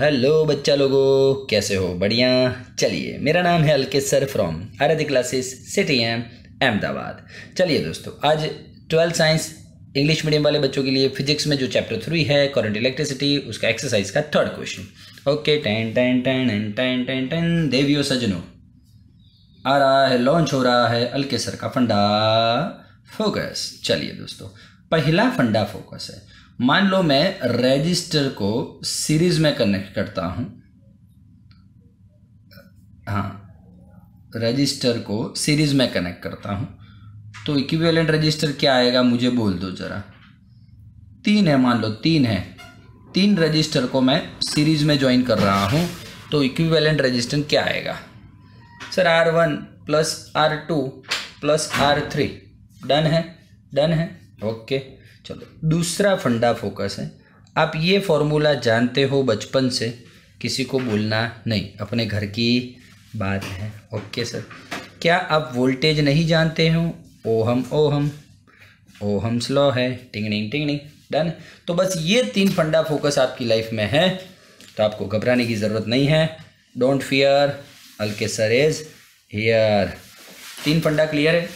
Hello बच्चा लोगो कैसे हो बढ़िया चलिए मेरा नाम है Alke sir from Aaradhya classes C T M Ahmedabad चलिए दोस्तों आज ट्वेल्थ साइंस इंग्लिश मीडियम वाले बच्चों के लिए फिजिक्स में जो चैप्टर थ्री है करंट इलेक्ट्रिसिटी उसका एक्सरसाइज का third question okay ten ten ten and ten ten ten देवियो सजनो आ रहा है लॉन्च हो रहा है अलके सर का फंडा फोकस चलिए दोस्तों पहला फंडा फोकस है मान लो मैं रजिस्टर को सीरीज में कनेक्ट करता हूं हाँ रजिस्टर को सीरीज में कनेक्ट करता हूं तो इक्विवेलेंट रजिस्टर क्या आएगा मुझे बोल दो जरा तीन है मान लो तीन है तीन रजिस्टर को मैं सीरीज में ज्वाइन कर रहा हूं तो इक्विवेलेंट रजिस्टर क्या आएगा sir R one plus R two plus R three done है डन है ओके okay. चलो दूसरा फंडा फोकस है आप ये फॉर्मूला जानते हो बचपन से किसी को बोलना नहीं अपने घर की बात है ओके सर क्या आप वोल्टेज नहीं जानते हो ओहम ओहम ओहम स्लो है टिंगनिंग टिंगनिंग डन तो बस ये तीन फंडा फोकस आपकी लाइफ में है तो आपको घबराने की ज़रूरत नहीं है don't fear Alke sir is here तीन फंडा क्लियर है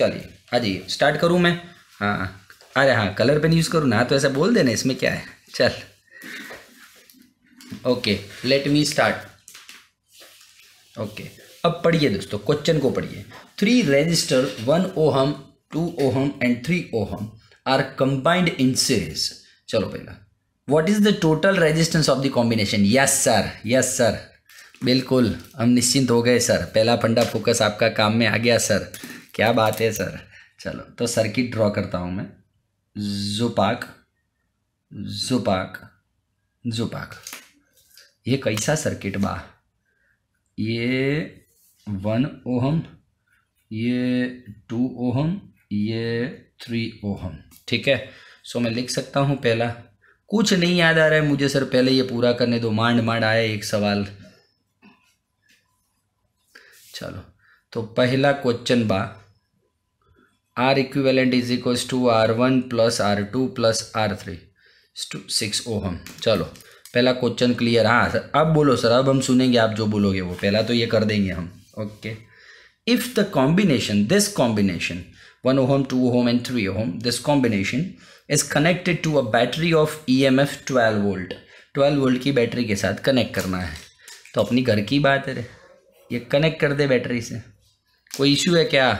चलिए हाँ जी स्टार्ट करूँ मैं हाँ अरे हाँ कलर पेन यूज़ करूँ ना तो ऐसा बोल देना इसमें क्या है चल okay let me start okay अब पढ़िए दोस्तों क्वेश्चन को पढ़िए three resistor one ohm two ohm and three ohm are combined in series चलो पहला what is the total resistance of the combination yes sir yes sir बिल्कुल हम निश्चिंत हो गए सर पहला फंडा फोकस आपका काम में आ गया सर क्या बात है सर चलो तो सर्किट ड्रॉ करता हूँ मैं जुपाक जुपाक जुपाक ये कैसा सर्किट बा ये वन ओहम ये टू ओहम ये थ्री ओहम ठीक है सो मैं लिख सकता हूँ पहला कुछ नहीं याद आ रहा है मुझे सर पहले ये पूरा करने दो मांड मांड आया एक सवाल चलो तो पहला क्वेश्चन बा R equivalent is equals to R1 plus R2 plus R3 six ohm चलो पहला क्वेश्चन क्लियर हाँ सर अब बोलो सर अब हम सुनेंगे आप जो बोलोगे वो पहला तो ये कर देंगे हम okay if the combination this combination one ohm two ohm and three ohm this combination is connected to a battery of E M F twelve volt twelve volt की बैटरी के साथ कनेक्ट करना है तो अपनी घर की बात है ये कनेक्ट कर दे बैटरी से कोई इश्यू है क्या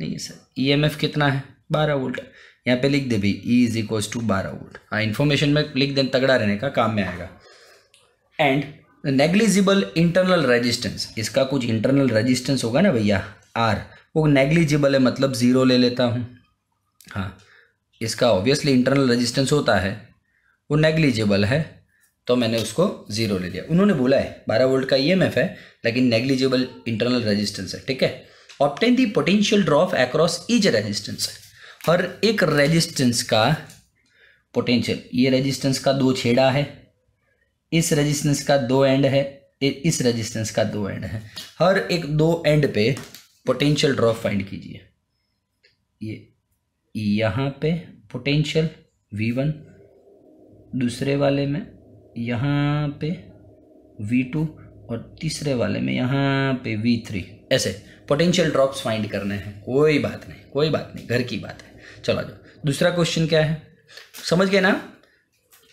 नहीं है सर ई e कितना है बारह वोल्ट यहाँ पे लिख दे भी ई इज इक्व टू बारह वोल्ट हाँ इन्फॉर्मेशन में लिख दें तगड़ा रहने का काम में आएगा एंड नेग्लिजिबल इंटरनल रेजिस्टेंस इसका कुछ इंटरनल रेजिस्टेंस होगा ना भैया आर वो नेग्लिजिबल है मतलब ज़ीरो ले लेता हूँ हाँ इसका ऑब्वियसली इंटरनल रेजिस्टेंस होता है वो नेग्लिजिबल है तो मैंने उसको ज़ीरो ले लिया उन्होंने बोला है बारह वोल्ट का ई e है लेकिन नेग्लिजिबल इंटरनल रजिस्टेंस है ठीक है obtain the potential drop across is resistance हर एक रेजिस्टेंस का पोटेंशियल ये रेजिस्टेंस का दो छेड़ा है इस रेजिस्टेंस का दो एंड है इस रेजिस्टेंस का दो एंड है हर एक दो एंड पे पोटेंशियल ड्रॉप फाइंड कीजिए ये यहाँ पे पोटेंशियल वी वन दूसरे वाले में यहाँ पे वी टू और तीसरे वाले में यहाँ पे वी थ्री ऐसे पोटेंशियल ड्रॉप्स फाइंड करने हैं कोई बात नहीं कोई बात नहीं घर की बात है चलो जाओ दूसरा क्वेश्चन क्या है समझ गए ना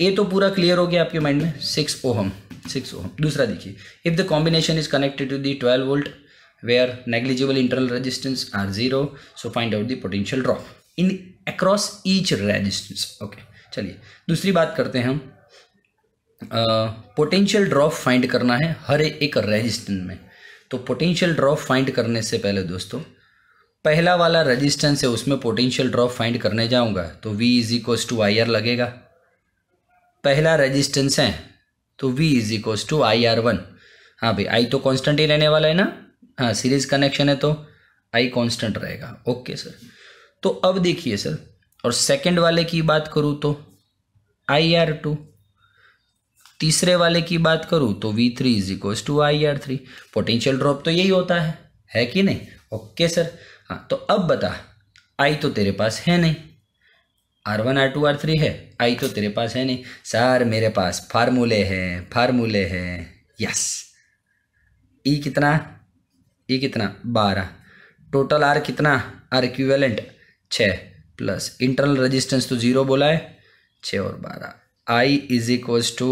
ए तो पूरा क्लियर हो गया आपके माइंड में सिक्स ओहम सिक्स ओहम दूसरा देखिए if the combination is connected to the twelve volt where negligible internal resistance are zero so find out the potential drop in across each resistance okay चलिए दूसरी बात करते हैं हम potential drop find करना है हर एक रेजिस्टेंस में तो पोटेंशियल ड्रॉप फाइंड करने से पहले दोस्तों पहला वाला रेजिस्टेंस है उसमें पोटेंशियल ड्रॉप फाइंड करने जाऊंगा तो V is equals to I R लगेगा पहला रेजिस्टेंस है तो V is equals to I R one हाँ भाई आई तो कांस्टेंट ही रहने वाला है ना हाँ सीरीज कनेक्शन है तो आई कांस्टेंट रहेगा ओके सर तो अब देखिए सर और सेकंड वाले की बात करूँ तो आई आर टू तीसरे वाले की बात करूं तो V three is equal to I R three potential drop तो यही होता है है कि नहीं ओके सर हाँ तो अब बता आई तो तेरे पास है नहीं R one R two R three है आई तो तेरे पास है नहीं सर मेरे पास फार्मूले हैं फार्मूले हैं यस ई कितना ई e कितना बारह टोटल आर कितना आर इक्विवेलेंट छः प्लस इंटरनल रेजिस्टेंस तो ज़ीरो बोला है छः और बारह I is equals to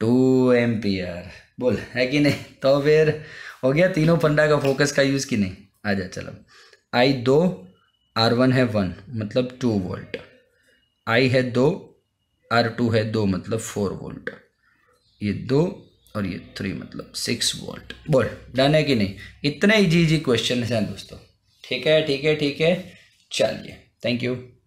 two ampere बोल है कि नहीं तो फिर हो गया तीनों फंडा का फोकस का यूज़ कि नहीं आ जा चलो आई दो आर वन है वन मतलब टू वोल्ट आई है दो आर टू है दो मतलब फोर वोल्ट ये दो और ये थ्री मतलब सिक्स वोल्ट बोल डन है कि नहीं इतने इजी इजी क्वेश्चन हैं दोस्तों ठीक है ठीक है ठीक है चलिए थैंक यू